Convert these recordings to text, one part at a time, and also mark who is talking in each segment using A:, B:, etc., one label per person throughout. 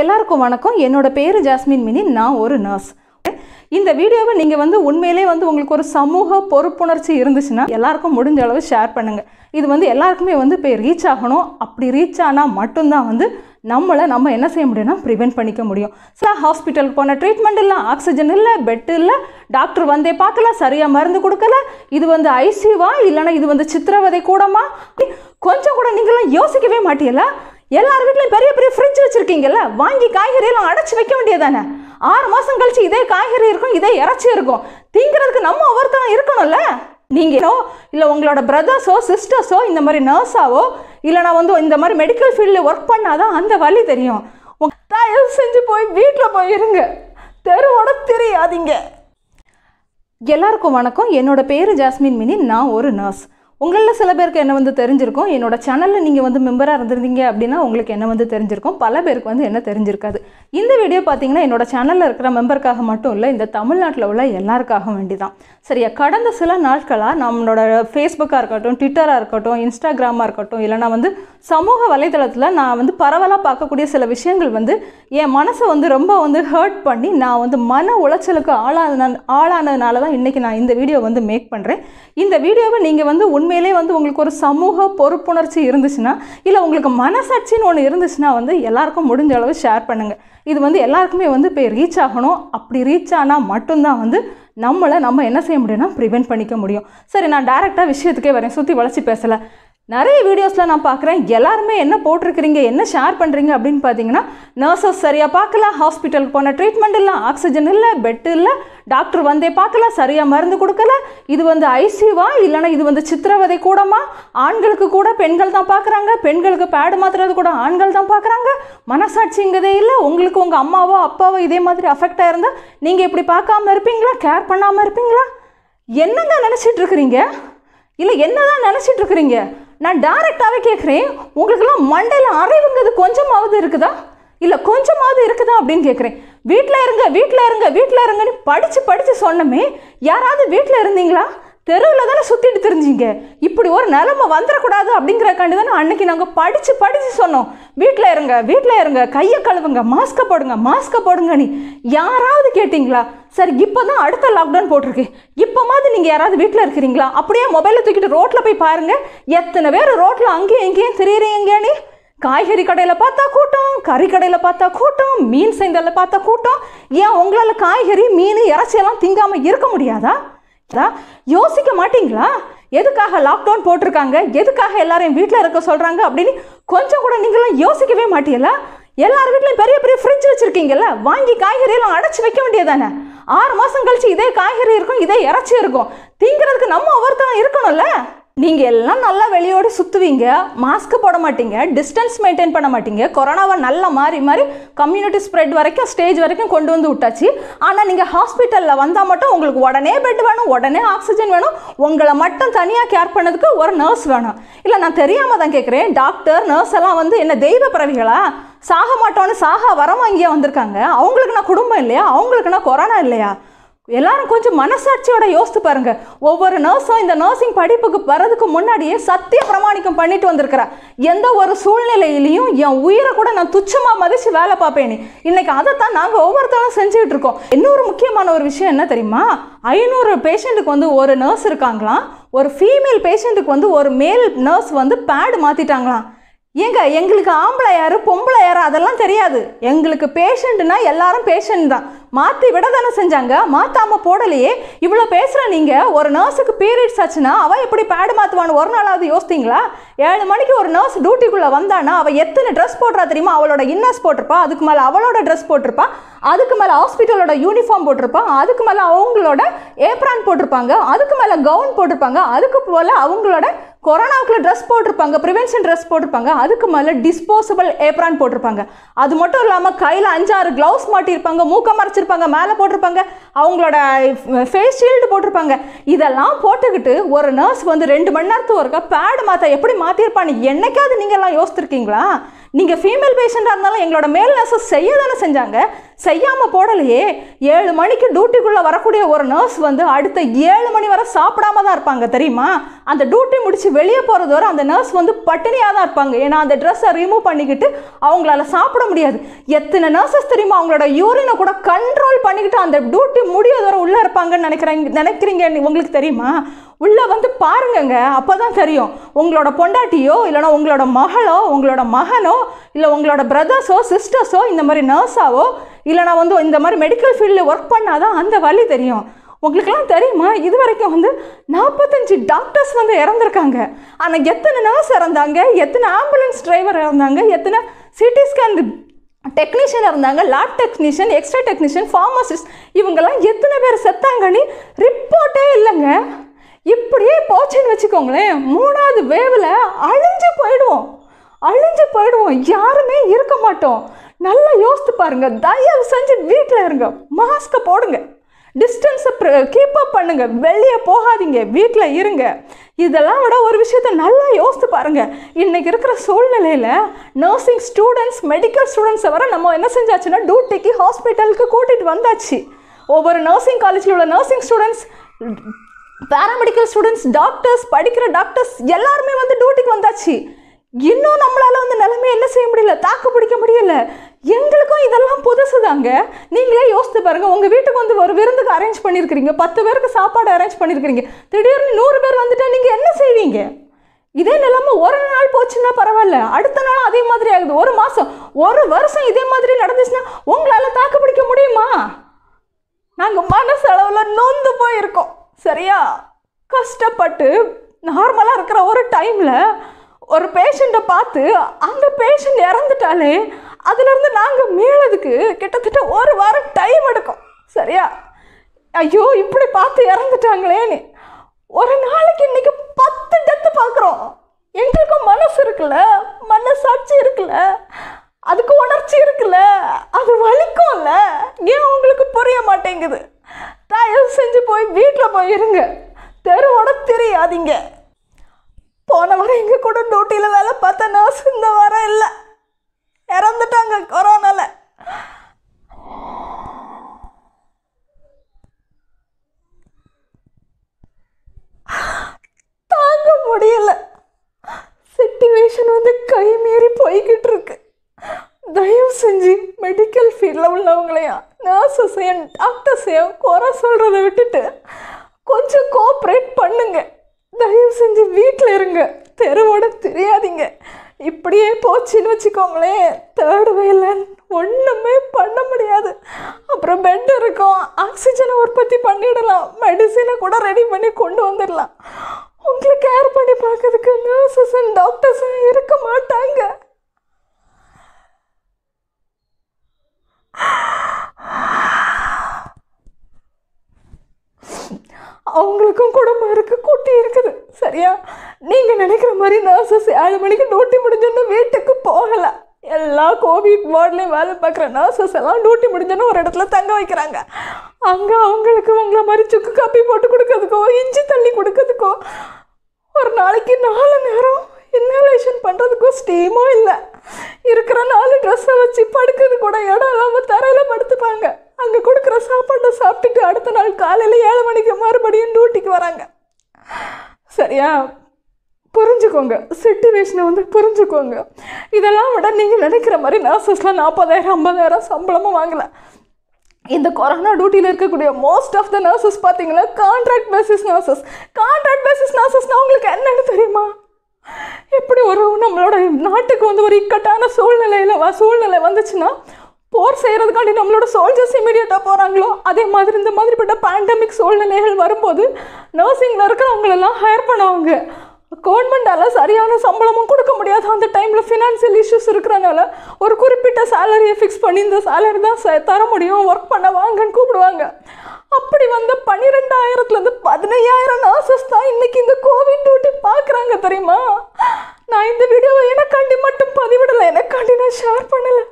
A: எல்லாருக்கும் வணக்கம் என்னோட பேர் ஜாஸ்மின் மினி நான் ஒரு நர்ஸ் இந்த வீடியோவை நீங்கள் வந்து உண்மையிலே வந்து உங்களுக்கு ஒரு சமூக பொறுப்புணர்ச்சி இருந்துச்சுன்னா எல்லாருக்கும் முடிஞ்ச அளவு ஷேர் பண்ணுங்கள் இது வந்து எல்லாருக்குமே வந்து போய் ரீச் ஆகணும் அப்படி ரீச் ஆனால் மட்டும்தான் வந்து நம்மளை நம்ம என்ன செய்ய முடியும்னா ப்ரிவெண்ட் பண்ணிக்க முடியும் சில ஹாஸ்பிட்டலுக்கு போன ட்ரீட்மெண்ட் இல்லை ஆக்சிஜன் இல்லை பெட் இல்லை டாக்டர் வந்தே பார்க்கல சரியாக மருந்து கொடுக்கல இது வந்து ஐசியூவா இல்லைனா இது வந்து சித்திரவதை கூடமா கொஞ்சம் கூட நீங்களாம் யோசிக்கவே மாட்டீங்களா எல்லார் வீட்லையும் பெரிய பெரிய ஃப்ரிட்ஜ் வச்சுருக்கீங்கல்ல வாங்கி காய்கறியெல்லாம் அடைச்சி வைக்க வேண்டியதானே ஆறு மாதம் கழிச்சு இதே காய்கறி இருக்கும் இதே இறச்சி இருக்கும் திங்கிறதுக்கு நம்ம ஒவ்வொருத்தரும் இருக்கணும்ல நீங்களோ இல்லை உங்களோட பிரதர்ஸோ சிஸ்டர்ஸோ இந்த மாதிரி நர்ஸாவோ இல்லைனா வந்து இந்த மாதிரி மெடிக்கல் ஃபீல்டில் ஒர்க் பண்ணாதான் அந்த வழி தெரியும் தயவு செஞ்சு போய் வீட்டில் போயிருங்க தெருவோட தெரியாதீங்க எல்லாருக்கும் வணக்கம் என்னோட பேர் ஜாஸ்மின் மினி நான் ஒரு நர்ஸ் உங்களில் சில பேருக்கு என்ன வந்து தெரிஞ்சிருக்கும் என்னோட சேனலில் நீங்கள் வந்து மெம்பராக இருந்திருந்தீங்க அப்படின்னா உங்களுக்கு என்ன வந்து தெரிஞ்சிருக்கும் பல பேருக்கு வந்து என்ன தெரிஞ்சிருக்காது இந்த வீடியோ பார்த்தீங்கன்னா என்னோட சேனலில் இருக்கிற மெம்பருக்காக மட்டும் இல்லை இந்த தமிழ்நாட்டில் உள்ள எல்லாருக்காக வேண்டி தான் சரியா கடந்த சில நாட்களாக நம்மளோட ஃபேஸ்புக்காக இருக்கட்டும் ட்விட்டராக இருக்கட்டும் இன்ஸ்டாகிராமாக இருக்கட்டும் இல்லைனா வந்து சமூக வலைதளத்தில் நான் வந்து பரவலாக பார்க்கக்கூடிய சில விஷயங்கள் வந்து என் மனசை வந்து ரொம்ப வந்து ஹர்ட் பண்ணி நான் வந்து மன உளைச்சலுக்கு ஆளான ஆளானதுனால தான் இன்றைக்கி நான் இந்த வீடியோ வந்து மேக் பண்ணுறேன் இந்த வீடியோவை நீங்கள் வந்து உண்மை உண்மையிலே வந்து உங்களுக்கு ஒரு சமூக பொறுப்புணர்ச்சி இருந்துச்சுன்னா இல்லை உங்களுக்கு மனசாட்சின்னு ஒன்று இருந்துச்சுன்னா வந்து எல்லாருக்கும் முடிஞ்ச அளவு ஷேர் பண்ணுங்கள் இது வந்து எல்லாருக்குமே வந்து போய் ரீச் ஆகணும் அப்படி ரீச் ஆனால் மட்டும்தான் வந்து நம்மளை நம்ம என்ன செய்ய முடியும்னா ப்ரிவெண்ட் பண்ணிக்க முடியும் சரி நான் டேரெக்டாக விஷயத்துக்கே வரேன் சுற்றி வளர்ச்சி பேசலை நிறைய வீடியோஸில் நான் பார்க்குறேன் எல்லாருமே என்ன போட்டிருக்கிறீங்க என்ன ஷேர் பண்ணுறீங்க அப்படின்னு பார்த்தீங்கன்னா நர்சஸ் சரியாக பார்க்கல ஹாஸ்பிட்டலுக்கு போன ட்ரீட்மெண்ட் இல்லை ஆக்சிஜன் இல்லை பெட் இல்லை டாக்டர் வந்தே பார்க்கல சரியாக மருந்து கொடுக்கல இது வந்து ஐசியூவா இல்லைனா இது வந்து சித்திரவதை கூடமா ஆண்களுக்கு கூட பெண்கள் தான் பார்க்குறாங்க பெண்களுக்கு பேடு மாத்துறது கூட ஆண்கள் தான் பார்க்குறாங்க மனசாட்சிங்கிறதே இல்லை உங்களுக்கு உங்கள் அம்மாவோ அப்பாவோ இதே மாதிரி அஃபெக்ட் ஆயிருந்தால் நீங்கள் இப்படி பார்க்காம இருப்பீங்களா கேர் பண்ணாமல் இருப்பீங்களா என்னங்க நினச்சிட்டு இருக்கிறீங்க இல்லை என்னதான் நினச்சிட்டு இருக்கிறீங்க நான் டைரெக்டாகவே கேட்குறேன் உங்களுக்கெல்லாம் மண்டையில் அறிவுங்கிறது கொஞ்சமாவது இருக்குதா இல்லை கொஞ்சமாவது இருக்குதா அப்படின்னு கேட்குறேன் வீட்டில் இருங்க வீட்டில் இருங்க வீட்டில் இருங்கன்னு படித்து படித்து சொன்னமே யாராவது வீட்டில் இருந்தீங்களா தெருவில் தானே சுற்றிட்டு தெரிஞ்சிங்க இப்படி ஒரு நிலமை வந்துடக்கூடாது அப்படிங்கிறக்காண்டி தானே அன்னைக்கு நாங்கள் படித்து படித்து சொன்னோம் வீட்டில் இருங்க வீட்டில் இருங்க கையை கழுவுங்க மாஸ்க்கை போடுங்க மாஸ்க்கை போடுங்கன்னு நீ யாராவது கேட்டிங்களா சரி இப்போ தான் அடுத்த லாக்டவுன் போட்டிருக்கு இப்போ மாதிரி நீங்கள் யாராவது வீட்டில் இருக்கிறீங்களா அப்படியே மொபைலை தூக்கிட்டு ரோட்டில் போய் பாருங்கள் எத்தனை பேர் ரோட்டில் அங்கேயும் எங்கேயும் தெரியுறீங்கன்னு காய்கறி கடையில் பார்த்தா கூட்டம் கறி கடையில் பார்த்தா கூட்டம் மீன் செய்தலில் பார்த்தா கூட்டம் ஏன் உங்களால் காய்கறி மீன் இறைச்சியெல்லாம் திங்காமல் இருக்க முடியாதா யோசிக்க மாட்டீங்களா எதுக்காக லாக்டவுன் போட்டிருக்காங்க எதுக்காக எல்லாரையும் வீட்டில் இருக்க சொல்கிறாங்க அப்படின்னு கொஞ்சம் கூட நீங்களும் யோசிக்கவே மாட்டீங்களா எல்லார் வீட்லையும் பெரிய பெரிய ஃப்ரிட்ஜ் வச்சுருக்கீங்கல்ல வாங்கி காய்கறியெல்லாம் அடைச்சி வைக்க வேண்டியதானே ஆறு மாதம் கழிச்சு இதே காய்கறி இருக்கும் இதே இறச்சி இருக்கும் தீங்குறதுக்கு நம்ம ஒவ்வொருத்தரும் இருக்கணும்ல நீங்கள் எல்லாம் நல்லா வெளியோடு சுற்றுவீங்க மாஸ்க்கு போட மாட்டீங்க டிஸ்டன்ஸ் மெயின்டைன் பண்ண மாட்டீங்க கொரோனாவை நல்லா மாறி மாறி கம்யூனிட்டி ஸ்ப்ரெட் வரைக்கும் ஸ்டேஜ் வரைக்கும் கொண்டு வந்து விட்டாச்சு ஆனால் நீங்கள் ஹாஸ்பிட்டலில் வந்தால் மட்டும் உங்களுக்கு உடனே பெட் வேணும் உடனே ஆக்சிஜன் வேணும் உங்களை மட்டும் தனியாக கேர் பண்ணதுக்கு ஒரு நர்ஸ் வேணும் இல்லை நான் தெரியாமல் தான் கேட்குறேன் டாக்டர் நர்ஸ் எல்லாம் வந்து என்ன தெய்வ பிறவிகளா சாக மாட்டோன்னு சாக வரவாங்கியா வந்திருக்காங்க அவங்களுக்குன்னா குடும்பம் இல்லையா அவங்களுக்குன்னா கொரோனா இல்லையா எல்லாரும் கொஞ்சம் மனசாட்சியோட யோசித்து பாருங்க ஒவ்வொரு நர்ஸும் இந்த நர்சிங் படிப்புக்கு வர்றதுக்கு முன்னாடியே சத்திய பிரமாணிக்கம் பண்ணிட்டு வந்திருக்கிற எந்த ஒரு சூழ்நிலையிலையும் என் உயிரை கூட நான் துச்சமாக மதிச்சு வேலை பார்ப்பேனே இன்னைக்கு அதைத்தான் நாங்கள் ஒவ்வொருத்தரும் செஞ்சுக்கிட்டு இருக்கோம் இன்னொரு முக்கியமான ஒரு விஷயம் என்ன தெரியுமா ஐநூறு பேஷண்ட்டுக்கு வந்து ஒரு நர்ஸ் இருக்காங்களாம் ஒரு ஃபீமேல் பேஷண்ட்டுக்கு வந்து ஒரு மேல் நர்ஸ் வந்து பேடு மாற்றிட்டாங்களாம் ஏங்க எங்களுக்கு ஆம்பளை யார் பொம்பளை யார் அதெல்லாம் தெரியாது எங்களுக்கு பேஷண்ட்னா எல்லாரும் பேஷண்ட் தான் மாற்றி விட தானே செஞ்சாங்க மாற்றாமல் போடலையே இவ்வளோ பேசுகிற நீங்கள் ஒரு நர்ஸுக்கு பீரியட்ஸ் ஆச்சுன்னா அவள் எப்படி பேடு மாற்றுவான்னு ஒரு நாளாவது யோசித்தீங்களா ஏழு மணிக்கு ஒரு நர்ஸ் டியூட்டிக்குள்ளே வந்தானா அவள் எத்தனை ட்ரெஸ் போடுறா தெரியுமா அவளோட இன்னர்ஸ் போட்டிருப்பா அதுக்கு மேலே அவளோட ட்ரெஸ் போட்டிருப்பா அதுக்கு மேலே ஹாஸ்பிட்டலோட யூனிஃபார்ம் போட்டிருப்பா அதுக்கு மேலே அவங்களோட ஏப்ரான் போட்டிருப்பாங்க அதுக்கு மேலே கவுன் போட்டிருப்பாங்க அதுக்கு போல் அவங்களோட கொரோனாவுக்கு ட்ரெஸ் போட்டிருப்பாங்க ப்ரிவென்ஷன் ட்ரெஸ் போட்டிருப்பாங்க அதுக்கு மேலே டிஸ்போசபிள் ஏப்ரான் போட்டிருப்பாங்க அது மட்டும் இல்லாமல் கையில் அஞ்சாறு க்ளவுஸ் மாட்டியிருப்பாங்க மூக்க மறைச்சிருப்பாங்க மேலே போட்டிருப்பாங்க அவங்களோட ஃபேஸ் ஷீல்டு போட்டிருப்பாங்க இதெல்லாம் போட்டுக்கிட்டு ஒரு நர்ஸ் வந்து ரெண்டு மணி நேரத்துக்கு ஒருக்கா பேடு மாற்ற எப்படி மாற்றிருப்பான்னு என்னைக்காவது நீங்கள்லாம் யோசிச்சிருக்கீங்களா நீங்கள் ஃபீமேல் பேஷண்ட்டாக இருந்தாலும் எங்களோட மேல் நர்ஸஸ் செய்ய தானே செஞ்சாங்க செய்யாமல் போடலையே ஏழு மணிக்கு டியூட்டிக்குள்ளே வரக்கூடிய ஒரு நர்ஸ் வந்து அடுத்த ஏழு மணி வரை சாப்பிடாம தான் இருப்பாங்க தெரியுமா அந்த டியூட்டி முடித்து வெளியே போகிறது வரை அந்த நர்ஸ் வந்து பட்டினியாக தான் இருப்பாங்க ஏன்னா அந்த ட்ரெஸ்ஸை ரிமூவ் பண்ணிக்கிட்டு அவங்களால சாப்பிட முடியாது எத்தனை நர்சஸ் தெரியுமா அவங்களோட யூரினை கூட கண்ட்ரோல் பண்ணிக்கிட்டு அந்த டியூட்டி முடியாத வரை உள்ளே இருப்பாங்கன்னு நினைக்கிறாங்க நினைக்கிறீங்க உங்களுக்கு தெரியுமா உள்ளே வந்து பாருங்கங்க அப்போ தான் தெரியும் உங்களோட பொண்டாட்டியோ இல்லைனா உங்களோட மகளோ உங்களோட மகனோ இல்லை உங்களோட பிரதர்ஸோ சிஸ்டர்ஸோ இந்த மாதிரி நர்ஸாவோ இல்லைனா வந்து இந்த மாதிரி மெடிக்கல் ஃபீல்டில் ஒர்க் பண்ணால் தான் அந்த வழி தெரியும் உங்களுக்கெல்லாம் தெரியுமா இது வரைக்கும் வந்து நாற்பத்தஞ்சு டாக்டர்ஸ் வந்து இறந்துருக்காங்க ஆனால் எத்தனை நர்ஸ் இறந்தாங்க எத்தனை ஆம்புலன்ஸ் டிரைவர் இறந்தாங்க எத்தனை சிடி ஸ்கேன் டெக்னீஷியன் இருந்தாங்க lab technician x-ray technician pharmacist இவங்கெல்லாம் எத்தனை பேர் செத்தாங்கன்னு ரிப்போர்ட்டே இல்லைங்க இப்படியே போச்சுன்னு வச்சுக்கோங்களேன் மூணாவது வேவில் அழிஞ்சு போயிடுவோம் அழிஞ்சு போயிடுவோம் யாருமே இருக்க மாட்டோம் நல்லா யோசித்து பாருங்க தயவு செஞ்சு வீட்டில் இருங்க மாஸ்க்கை போடுங்க டிஸ்டன்ஸை கீப் அப் பண்ணுங்க வெளியே போகாதீங்க வீட்டில் இருங்க இதெல்லாம் விட ஒரு விஷயத்த நல்லா யோசித்து பாருங்க இன்னைக்கு இருக்கிற சூழ்நிலையில் நர்சிங் ஸ்டூடெண்ட்ஸ் மெடிக்கல் ஸ்டூடெண்ட்ஸை வர நம்ம என்ன செஞ்சாச்சுன்னா டியூட்டிக்கு ஹாஸ்பிட்டலுக்கு கூட்டிகிட்டு வந்தாச்சு ஒவ்வொரு நர்சிங் காலேஜில் உள்ள nursing students paramedical students doctors படிக்கிற டாக்டர்ஸ் எல்லாருமே வந்து டியூட்டிக்கு வந்தாச்சு இன்னும் நம்மளால் வந்து நிலைமை என்ன செய்ய முடியல தாக்கு பிடிக்க முடியல எங்களுக்கும் இதெல்லாம் புதுசு தாங்க நீங்களே யோசித்து பாருங்கள் உங்கள் வீட்டுக்கு வந்து ஒரு விருந்துக்கு அரேஞ்ச் பண்ணியிருக்கிறீங்க பத்து பேருக்கு சாப்பாடு அரேஞ்ச் பண்ணியிருக்கிறீங்க திடீர்னு நூறு பேர் வந்துட்டா நீங்கள் என்ன செய்வீங்க இதே நிலைமை ஒரு நாள் போச்சுன்னா பரவாயில்ல அடுத்த நாளும் அதே மாதிரி ஆகுது ஒரு மாதம் ஒரு வருஷம் இதே மாதிரி நடந்துச்சுன்னா உங்களால் தாக்கு பிடிக்க முடியுமா நாங்கள் மனசளவில் நொந்து போயிருக்கோம் சரியா கஷ்டப்பட்டு நார்மலாக இருக்கிற ஒரு டைமில் ஒரு பேஷண்ட்டை பார்த்து அந்த பேஷண்ட் இறந்துட்டாலே அதுலேருந்து நாங்கள் மீளதுக்கு கிட்டத்தட்ட ஒரு வாரம் டைம் எடுக்கும் சரியா ஐயோ இப்படி பார்த்து இறந்துட்டாங்களேன்னு ஒரு நாளைக்கு இன்னைக்கு பத்து டெத்து பார்க்குறோம் எங்களுக்கும் மனசு இருக்குல்ல மனசாட்சி இருக்குல்ல அதுக்கு உணர்ச்சி இருக்குல்ல அது வலிக்கும்ல ஏன் உங்களுக்கு புரிய மாட்டேங்குது தயவு செஞ்சு போய் வீட்டில் போயிருங்க தெருவோட தெரியாதீங்க போன வாரம் எங்கள் கூட டூட்டியில் வேலை பார்த்த நர்ஸ் இந்த வாரம் இல்லை இறந்துட்டாங்க கொரோனாவில் தாங்க முடியல சிட்டுவேஷன் வந்து கை மீறி சைடில் உள்ளவங்களையும் நர்சஸையும் டாக்டர்ஸையும் குறை சொல்கிறத விட்டுட்டு கொஞ்சம் கோஆப்ரேட் பண்ணுங்க தயவு செஞ்சு வீட்டில் இருங்க தெருவோட தெரியாதீங்க இப்படியே போச்சுன்னு வச்சுக்கோங்களேன் தேர்டு வேலன் ஒன்றுமே பண்ண முடியாது அப்புறம் பெட் இருக்கும் ஆக்சிஜனை உற்பத்தி பண்ணிடலாம் மெடிசினை கூட ரெடி பண்ணி கொண்டு வந்துடலாம் உங்களை கேர் பண்ணி பார்க்கறதுக்கு நர்சஸ் அண்ட் டாக்டர்ஸும் இருக்க மாட்டாங்க அவங்களுக்கும் குடும்பம் இருக்கு குட்டி இருக்குது சரியா நீங்கள் நினைக்கிற மாதிரி நர்சஸ் ஏழு மணிக்கு டூட்டி முடிஞ்சோன்னு வீட்டுக்கு போகலை எல்லா கோவிட் வார்ட்லேயும் வேலை பார்க்குற நர்சஸ் எல்லாம் டூட்டி முடிஞ்சோன்னு ஒரு இடத்துல தங்க வைக்கிறாங்க அங்கே அவங்களுக்கு உங்களை மாதிரி சுக்கு காப்பி போட்டு கொடுக்கறதுக்கோ இஞ்சி தள்ளி கொடுக்கறதுக்கோ ஒரு நாளைக்கு நாலு நேரம் இன்ஹலேஷன் பண்றதுக்கோ ஸ்டீமும் இல்லை இருக்கிற ட்ரெஸ்ஸை வச்சு படுக்கிறது கூட இடம் இல்லாமல் தரையில் படுத்துப்பாங்க அங்கே கொடுக்குற சாப்பாட்டை சாப்பிட்டுட்டு அடுத்த நாள் காலையில் ஏழு மணிக்கு மறுபடியும் டியூட்டிக்கு வராங்க சரியா புரிஞ்சுக்கோங்க சுச்சுவேஷனை வந்து புரிஞ்சுக்கோங்க இதெல்லாம் விட நீங்கள் நினைக்கிற மாதிரி நர்சஸ்லாம் நாற்பதாயிரம் ஐம்பதாயிரம் சம்பளமும் வாங்கலை இந்த கொரோனா டியூட்டியில் இருக்கக்கூடிய மோஸ்ட் ஆஃப் த நர்சஸ் பார்த்தீங்கன்னா contract basis nurses contract basis நர்சஸ்னால் உங்களுக்கு என்னென்னு தெரியுமா எப்படி ஒரு நம்மளோட நாட்டுக்கு வந்து ஒரு இக்கட்டான சூழ்நிலையில் சூழ்நிலை வந்துச்சுன்னா போர் செய்கிறதுக்காண்டி நம்மளோட சோல்ஜர்ஸ் இமீடியட்டாக போகிறாங்களோ அதே மாதிரி இந்த மாதிரிப்பட்ட பேண்டமிக் சூழ்நிலைகள் வரும்போது நர்சிங்கில் இருக்கிறவங்களெல்லாம் ஹையர் பண்ணுவாங்க கவர்மெண்டால் சரியான சம்பளமும் கொடுக்க முடியாது அந்த டைமில் ஃபினான்சியல் இஷ்யூஸ் இருக்கிறனால ஒரு குறிப்பிட்ட சேலரியை ஃபிக்ஸ் பண்ணி இந்த சேலரி தான் தர முடியும் ஒர்க் பண்ண வாங்கன்னு கூப்பிடுவாங்க அப்படி வந்த பன்னிரெண்டாயிரத்துலேருந்து பதினையாயிரம் நர்சஸ் தான் இன்றைக்கி இந்த கோவிட் டியூட்டி பார்க்குறாங்க தெரியுமா நான் இந்த வீடியோவை எனக்காண்டி மட்டும் பதிவிடலை எனக்காண்டி நான் ஷேர் பண்ணலை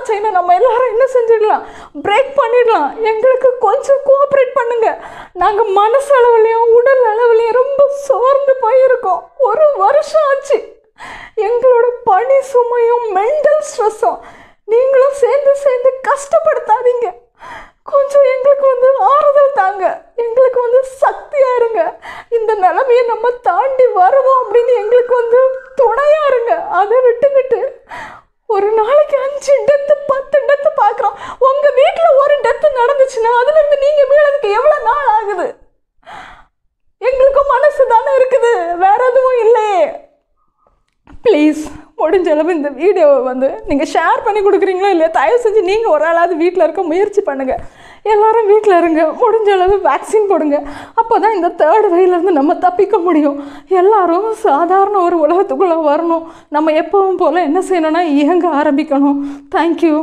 A: சைனா சைனா நம்ம எல்லாரும் என்ன செஞ்சிடலாம் பிரேக் பண்ணிடலாம் எங்களுக்கு கொஞ்சம் கோஆப்ரேட் பண்ணுங்க நாங்கள் அளவுலையும் உடல் அளவுலையும் ரொம்ப சோர்ந்து போயிருக்கோம் ஒரு வருஷம் ஆச்சு எங்களோட பணி சுமையும் மென்டல் ஸ்ட்ரெஸ்ஸும் நீங்களும் சேர்ந்து சேர்ந்து கஷ்டப்படுத்தாதீங்க கொஞ்சம் எங்களுக்கு வந்து ஆறுதல் தாங்க எங்களுக்கு வந்து சக்தியாக இருங்க இந்த நிலைமையை நம்ம தாண்டி ப்ளீஸ் முடிஞ்ச அளவு இந்த வீடியோவை வந்து நீங்கள் ஷேர் பண்ணி கொடுக்குறீங்களோ இல்லையா தயவு செஞ்சு நீங்கள் ஒரு ஆளாவது வீட்டில் இருக்க முயற்சி பண்ணுங்கள் எல்லோரும் வீட்டில் இருங்க முடிஞ்ச அளவு வேக்சின் போடுங்க அப்போ தான் இந்த தேர்ட் வேலேருந்து நம்ம தப்பிக்க முடியும் எல்லோரும் சாதாரண ஒரு உலகத்துக்குள்ளே வரணும் நம்ம எப்பவும் போல் என்ன செய்யணும்னா இயங்க ஆரம்பிக்கணும் தேங்க்யூ